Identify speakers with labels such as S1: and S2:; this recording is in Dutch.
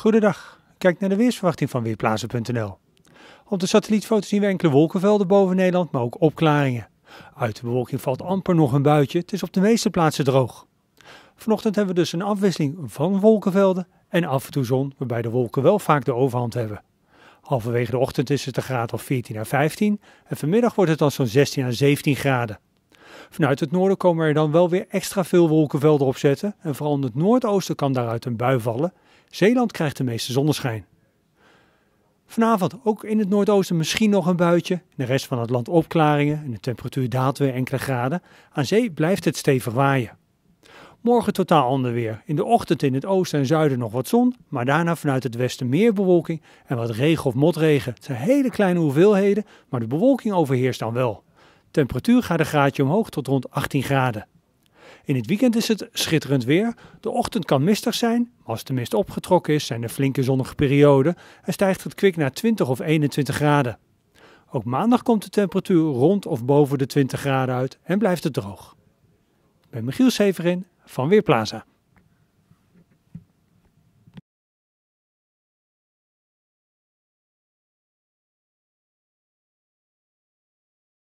S1: Goedendag, kijk naar de weersverwachting van Weerplaatsen.nl. Op de satellietfoto zien we enkele wolkenvelden boven Nederland, maar ook opklaringen. Uit de bewolking valt amper nog een buitje, het is op de meeste plaatsen droog. Vanochtend hebben we dus een afwisseling van wolkenvelden en af en toe zon, waarbij de wolken wel vaak de overhand hebben. Halverwege de ochtend is het de graad of 14 à 15 en vanmiddag wordt het dan zo'n 16 à 17 graden. Vanuit het noorden komen er dan wel weer extra veel wolkenvelden opzetten en vooral in het noordoosten kan daaruit een bui vallen. Zeeland krijgt de meeste zonneschijn. Vanavond ook in het noordoosten misschien nog een buitje. de rest van het land opklaringen en de temperatuur daalt weer enkele graden. Aan zee blijft het stevig waaien. Morgen totaal ander weer. In de ochtend in het oosten en zuiden nog wat zon, maar daarna vanuit het westen meer bewolking en wat regen of motregen. Het zijn hele kleine hoeveelheden, maar de bewolking overheerst dan wel. Temperatuur gaat een graadje omhoog tot rond 18 graden. In het weekend is het schitterend weer. De ochtend kan mistig zijn, maar als de mist opgetrokken is, zijn er flinke zonnige perioden en stijgt het kwik naar 20 of 21 graden. Ook maandag komt de temperatuur rond of boven de 20 graden uit en blijft het droog. Ik ben Michiel Severin van Weerplaza.